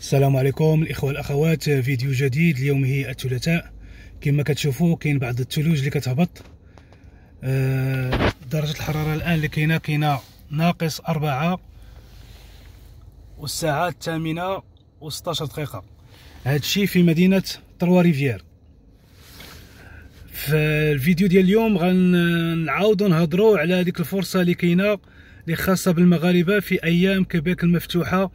السلام عليكم الاخوه الاخوات فيديو جديد اليوم هي الثلاثاء كما كتشوفوا كاين بعض الثلوج اللي كتهبط آه، درجه الحراره الان اللي كاينه كاينه ناقص أربعة والساعه الثامنه و16 دقيقه هذا الشيء في مدينه تروا ريفيير في الفيديو ديال اليوم غنعاودو نهضروا على هذيك الفرصه اللي كاينه اللي خاصه بالمغاربه في ايام كيبيك المفتوحه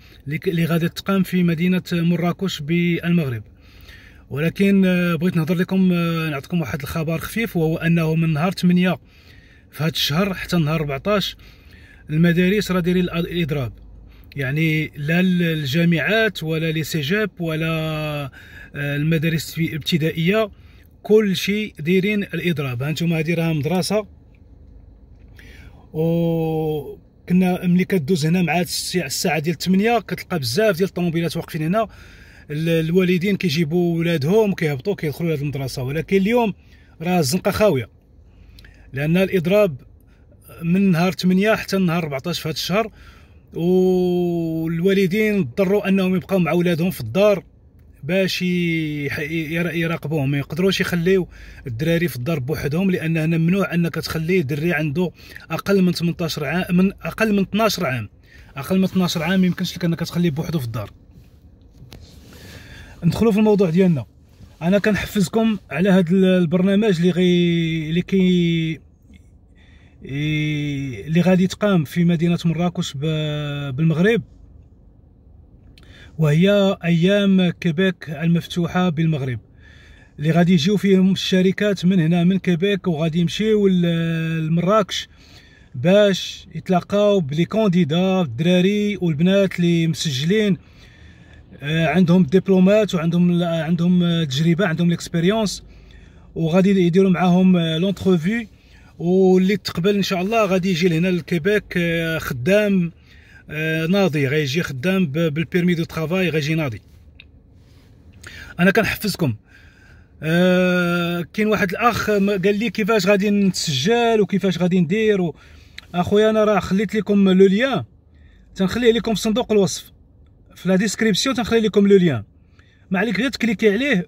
اللي غادي تقام في مدينه مراكش بالمغرب ولكن آه، بغيت نهضر لكم آه، نعطيكم واحد الخبر خفيف وهو انه من نهار 8 في هذا الشهر حتى نهار 14 المدارس راه دايرين الاضراب يعني لا الجامعات ولا لي سيجاب ولا آه، المدارس الابتدائيه كل شيء دايرين الاضراب هانتوما هذه راه مدرسه و كنا ملي كدوز هنا مع الساعه ديال 8 كتلقى بزاف ديال الطوموبيلات واقفين هنا الوالدين كيجيبوا ولادهم كيهبطوا كيدخلوا لهاد المدرسه ولكن اليوم راه الزنقه خاويه لان الاضراب من نهار 8 حتى نهار 14 في هذا الشهر والوالدين اضطروا انهم يبقاو مع ولادهم في الدار باش يراقبوهم ما يقدروش يخليو الدراري في الدار بوحدهم لان ممنوع انك تخلي دري عنده اقل من 18 عام من اقل من 12 عام اقل من 12 عام يمكنش لك انك تخليه بوحده في الدار ندخلوا في الموضوع ديالنا انا كنحفزكم على هذا البرنامج اللي غي اللي كي اللي غادي تقام في مدينه مراكش بالمغرب وهي ايام كيبيك المفتوحه بالمغرب اللي غادي يجيو فيهم الشركات من هنا من كيبيك وغادي يمشيو لمراكش باش يتلاقاو بلي كونديدا الدراري والبنات اللي مسجلين آه، عندهم دبلومات وعندهم عندهم تجربه عندهم ليكسبيريونس وغادي يديروا معاهم لونتروفي آه، واللي تقبل ان شاء الله غادي يجي لهنا لكيبيك آه، خدام آه، ناضي غيجي خدام بالبيرمي دو ترافاي غيجي ناضي انا كنحفزكم أه كاين واحد الاخ قال لي كيفاش غادي نتسجل وكيفاش غادي ندير اخويا انا راه خليت لكم لو ليان تنخليه لكم في صندوق الوصف في لا ديسكريبسيون تنخلي لكم لو ليان ما عليك غير تكليكي عليه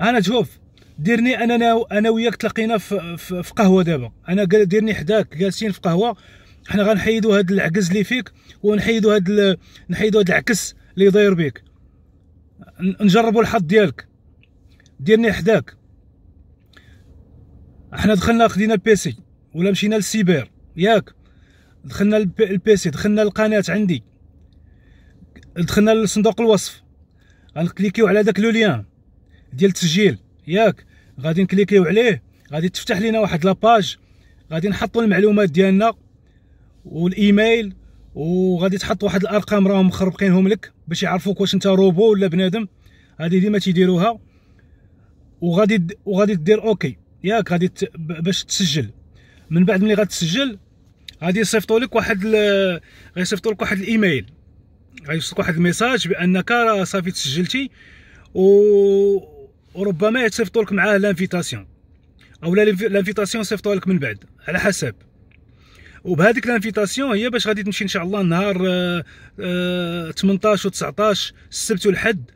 انا تشوف ديرني انا انا وياك تلاقينا في, في, في قهوه دابا انا ديرني حداك جالسين في قهوه حنا غنحيدو هاد العكس اللي فيك ونحيدو هاد ال... نحيدو هاد العكس اللي داير بيك نجربو الحظ ديالك ديرني حداك حنا دخلنا خدينا البيسي ولا مشينا للسيبر ياك دخلنا البيسي دخلنا القناه عندي دخلنا لصندوق الوصف غنكليكيو على داك لو ليان ديال التسجيل ياك غادي نكليكيو عليه غادي تفتح لينا واحد لاباج غادي نحطو المعلومات ديالنا والايميل وغادي تحط واحد الارقام راهم مخربقينهم لك باش يعرفوك واش انت روبو ولا بنادم هذه ديما تيديروها وغادي وغادي دير اوكي ياك غادي باش تسجل من بعد ملي غتسجل غادي يصيفطوا لك واحد غيصيفطوا لك واحد الايميل غيوصلك واحد الميساج بانك راه صافي تسجلتي و... وربما يصيفطوا لك معاه لانفيتاسيون او لانفيتاسيون صيفطوها لك من بعد على حسب وبهذيك الانفيتاسيون هي باش غادي تمشي ان شاء الله نهار 18 آه، آه، و19 السبت والحد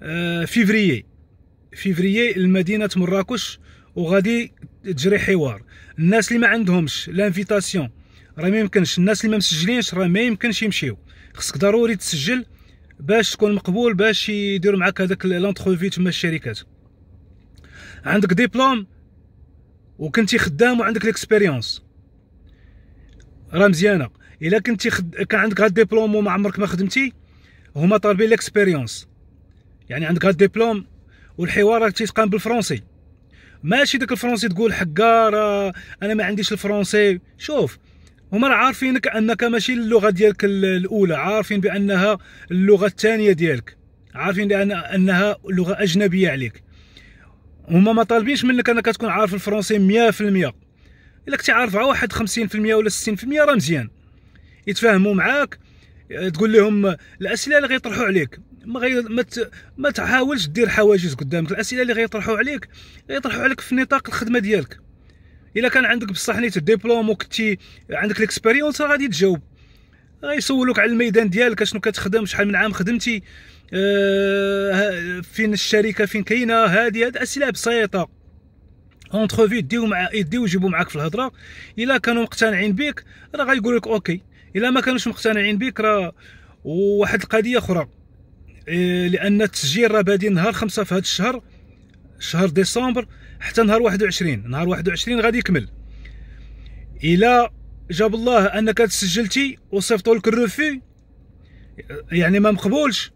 آه، فيفريي فيفريي لمدينه مراكش وغادي تجري حوار الناس اللي ما عندهمش لانفيتاسيون راه ما يمكنش الناس اللي ما مسجلينش راه ما يمكنش يمشيو خصك ضروري تسجل باش تكون مقبول باش يديروا معاك هذاك لونتروفي تما الشركات عندك ديبلوم وكنتي خدام وعندك ليكسبيريونس راه مزيانه الا كنتي خد... كان عندك هاد ديبلوم وما عمرك ما خدمتي هما طالبين ليكسبيريونس يعني عندك هاد ديبلوم والحوار راك تيتقام بالفرونسي ماشي داك الفرونسي تقول حكا راه انا ما عنديش الفرونسي شوف هما راه عارفينك انك ماشي اللغه ديالك الاولى عارفين بانها اللغه الثانيه ديالك عارفين بان انها لغه اجنبيه عليك هما ما طالبينش منك انك تكون عارف الفرنسي 100% الا كنتي عارفها واحد 50% ولا 60% راه مزيان يتفاهموا معاك تقول لهم الاسئله اللي غيطرحوا عليك ما غي ما, ت... ما تحاولش دير حواجز قدامك الاسئله اللي غيطرحوا عليك غيطرحوا عليك في نطاق الخدمه ديالك الا كان عندك بصح نيت الدبلوم وكنتي عندك الاكسبيريونس راه غادي تجاوب غيسولوك على الميدان ديالك اشنو كتخدم شحال من عام خدمتي أه... فين الشركه فين كاينه هذه هذه اسئله بسيطه اونتروفي ديو مع يديو يجيبو معاك في الهضره الا كانوا مقتنعين بك راه غايقول لك اوكي الا ما كانوش مقتنعين بك راه واحد القضيه اخرى إيه لان التسجيل راه بادي نهار خمسة في هذا الشهر شهر ديسمبر حتى نهار 21 نهار 21 غادي يكمل الا جاب الله انك تسجلتي وصيفطوا لك الروفي يعني ما مقبولش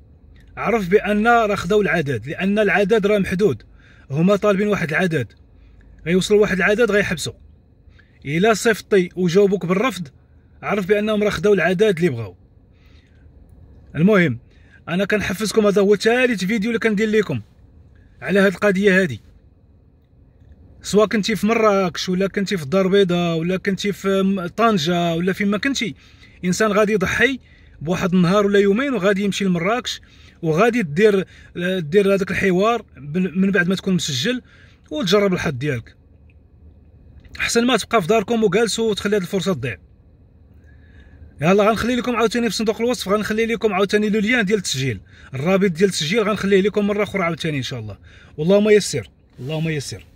عرف بان راه خداو العدد لان العدد راه محدود هما طالبين واحد العدد غيوصل واحد العدد غيحبسو الا صيفطي وجاوبوك بالرفض عرف بانهم راه خداو العدد اللي بغاو المهم انا كنحفزكم هذا هو ثالث فيديو اللي كندير لكم على هاد القضيه هادي سواء كنتي في مراكش ولا كنتي في الدار البيضاء ولا كنتي في طنجه ولا فين ما كنتي انسان غادي يضحي بواحد النهار ولا يومين وغادي يمشي لمراكش وغادي دير دير هذاك الحوار من بعد ما تكون مسجل وتجرب الحظ ديالك احسن ما تبقى في داركم وجالس وتخلي هذه الفرصه تضيع يلا غنخلي لكم عاوتاني في صندوق الوصف غنخلي لكم عاوتاني لو ليان ديال التسجيل الرابط ديال التسجيل غنخليه لكم مره اخرى عاوتاني ان شاء الله والله ما يسر اللهم يسر